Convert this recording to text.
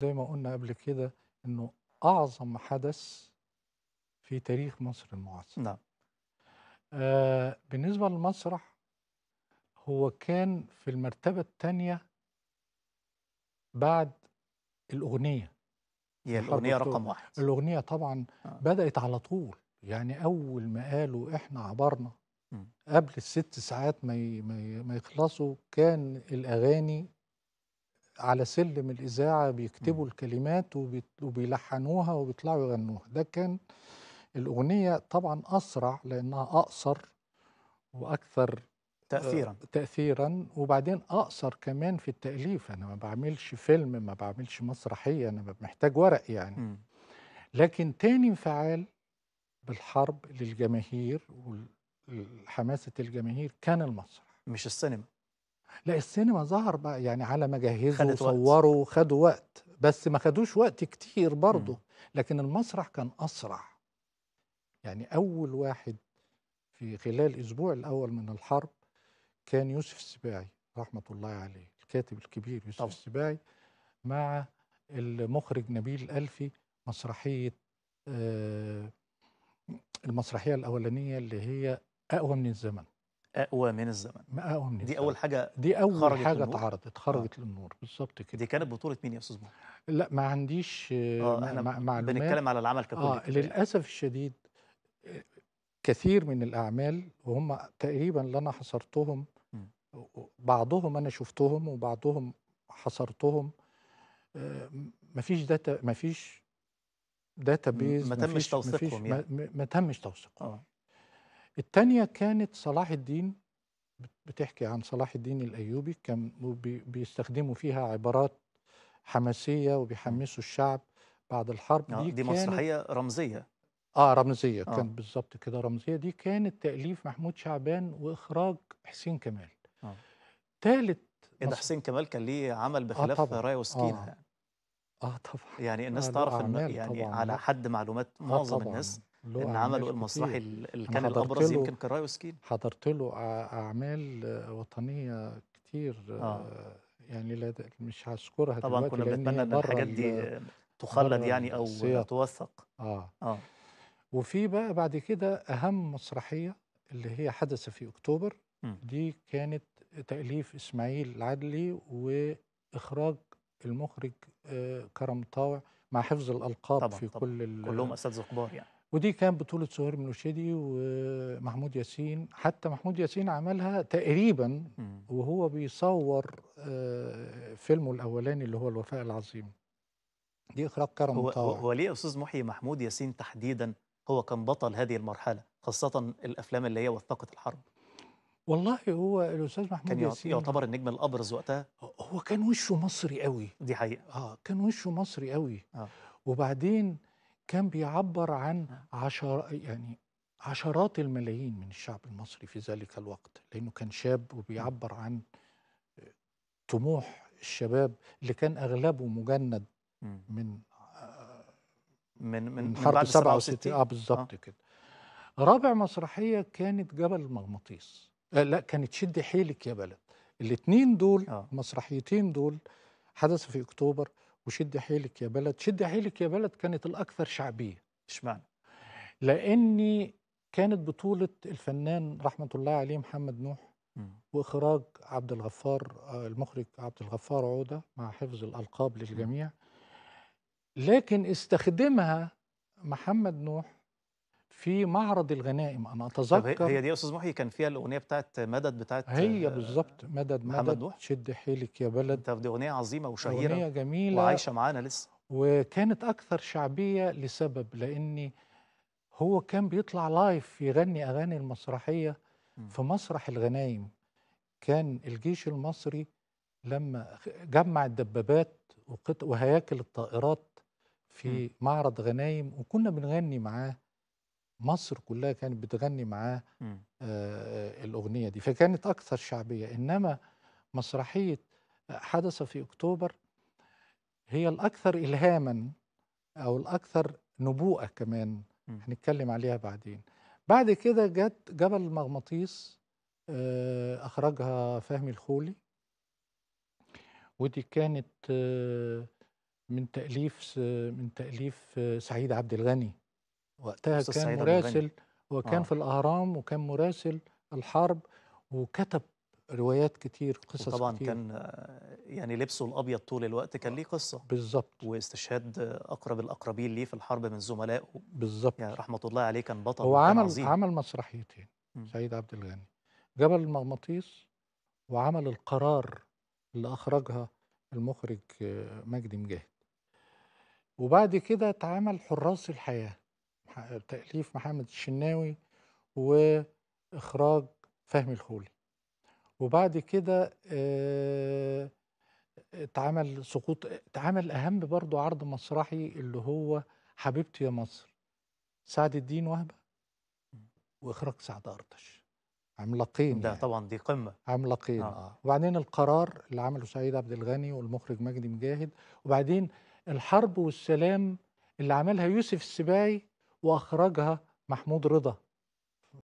زي ما قلنا قبل كده انه اعظم حدث في تاريخ مصر المعاصر نعم آه بالنسبه للمسرح هو كان في المرتبه الثانيه بعد الاغنيه هي الاغنيه رقم واحد الاغنيه طبعا آه. بدات على طول يعني اول ما قالوا احنا عبرنا م. قبل الست ساعات ما ما يخلصوا كان الاغاني على سلم الإذاعة بيكتبوا الكلمات وبيلحنوها وبيطلعوا يغنوها ده كان الأغنية طبعا أسرع لأنها أقصر وأكثر آه، تأثيرا تأثيرا وبعدين أقصر كمان في التأليف أنا ما بعملش فيلم ما بعملش مسرحية أنا محتاج ورق يعني م. لكن تاني انفعال بالحرب للجماهير وحماسة الجماهير كان المسرح مش السينما لا السينما ظهر بقى يعني على ما جهزوا وصوروا خدوا وقت بس ما خدوش وقت كتير برضه لكن المسرح كان اسرع يعني اول واحد في خلال اسبوع الاول من الحرب كان يوسف السباعي رحمه الله عليه الكاتب الكبير يوسف طبعا. السباعي مع المخرج نبيل الالفي مسرحيه آه المسرحيه الاولانيه اللي هي اقوى من الزمن أقوى من الزمن أقوى من دي الزمن. أول حاجة دي أول خرجت حاجة اتعرضت خرجت آه. للنور بالظبط كده دي كانت بطولة مين يا أستاذ محمد؟ لا ما عنديش آه احنا معلومات بنتكلم على العمل ككل آه للأسف الشديد كثير من الأعمال وهم تقريبا اللي أنا حصرتهم بعضهم أنا شفتهم وبعضهم حصرتهم آه مفيش داتا مفيش داتا بيز ما تمش توثيقهم يعني ما تمش توثيقهم آه. الثانيه كانت صلاح الدين بتحكي عن صلاح الدين الايوبي كان بيستخدموا فيها عبارات حماسيه وبيحمسوا الشعب بعد الحرب آه دي, دي مسرحيه رمزيه اه رمزيه آه. كانت بالظبط كده رمزيه دي كانت تاليف محمود شعبان واخراج حسين كمال آه. ثالث إيه ده حسين كمال كان ليه عمل آه، بخلاف آه طبعا. رايه وسكينه آه. يعني. اه طبعا يعني الناس آه، تعرف ان يعني طبعاً. على حد معلومات آه، معظم آه الناس ان عمله المسرحي اللي كان الابرز يمكن كراي وسكين حضرت له اعمال وطنيه كتير آه. يعني لا مش هذكرها طبعا كنا بنتمنى ان الحاجات دي تخلد يعني او توثق اه اه وفي بقى بعد كده اهم مسرحيه اللي هي حدث في اكتوبر م. دي كانت تاليف اسماعيل العدلي واخراج المخرج آه، كرم طاوع مع حفظ الالقاب طبعًا في طبعًا كل كلهم اساتذه كبار يعني ودي كان بطولة سهير وشدي ومحمود ياسين حتى محمود ياسين عملها تقريبا وهو بيصور آه، فيلمه الأولاني اللي هو الوفاء العظيم دي إخراج كرم هو هو ليه أستاذ محي محمود ياسين تحديدا هو كان بطل هذه المرحلة خاصة الأفلام اللي هي وثقت الحرب والله هو الاستاذ محمود كان ياسين يعتبر النجم الابرز وقتها هو كان وشه مصري قوي دي حقيقه اه كان وشه مصري قوي آه. وبعدين كان بيعبر عن عشر يعني عشرات الملايين من الشعب المصري في ذلك الوقت لأنه كان شاب وبيعبر عن طموح الشباب اللي كان أغلبه مجند من من من, حرب 67 اه بالظبط آه. كده رابع مسرحية كانت جبل المغناطيس آه، لا كانت شد حيلك يا بلد الاثنين دول المسرحيتين آه. دول حدث في أكتوبر وشد حيلك يا بلد شد حيلك يا بلد كانت الأكثر شعبية اشمعنى؟ لأني كانت بطولة الفنان رحمة الله عليه محمد نوح وإخراج عبد الغفار آه، المخرج عبد الغفار عودة مع حفظ الألقاب للجميع لكن استخدمها محمد نوح في معرض الغنائم انا اتذكر هي دي يا استاذ محي كان فيها الاغنيه بتاعت مدد بتاعت هي بالظبط مدد محمد مدد شد حيلك يا بلد طب دي اغنيه عظيمه وشهيره اغنيه جميله وعايشه معانا لسه وكانت اكثر شعبيه لسبب لاني هو كان بيطلع لايف يغني اغاني المسرحيه في مسرح الغنايم كان الجيش المصري لما جمع الدبابات وهياكل الطائرات في معرض غنايم وكنا بنغني معاه مصر كلها كانت بتغني معاه آه، آه، الأغنية دي فكانت أكثر شعبية إنما مسرحية حدث في أكتوبر هي الأكثر إلهاما أو الأكثر نبوءة كمان هنتكلم عليها بعدين بعد كده جت جبل المغناطيس آه، أخرجها فهمي الخولي ودي كانت من تأليف من تأليف سعيد عبد الغني وقتها كان مراسل وكان آه. في الأهرام وكان مراسل الحرب وكتب روايات كتير قصص طبعا كتير. كان آه، يعني لبسه الابيض طول الوقت كان ليه قصه بالظبط واستشهاد اقرب الاقربين ليه في الحرب من زملائه بالظبط يعني رحمه الله عليه كان بطل هو عمل عظيم. عمل مسرحيتين سيد عبد الغني جبل المغناطيس وعمل القرار اللي اخرجها المخرج آه، مجدي مجاهد وبعد كده اتعمل حراس الحياه تأليف محمد الشناوي وإخراج فهمي الخولي وبعد كده آه، اتعمل سقوط اتعمل أهم برضو عرض مسرحي اللي هو حبيبتي يا مصر سعد الدين وهبة وإخراج سعد ارطش عملاقين ده يعني. طبعا دي قمه عملاقين آه. اه وبعدين القرار اللي عمله سعيد عبد الغني والمخرج مجدي مجاهد وبعدين الحرب والسلام اللي عملها يوسف السباعي واخرجها محمود رضا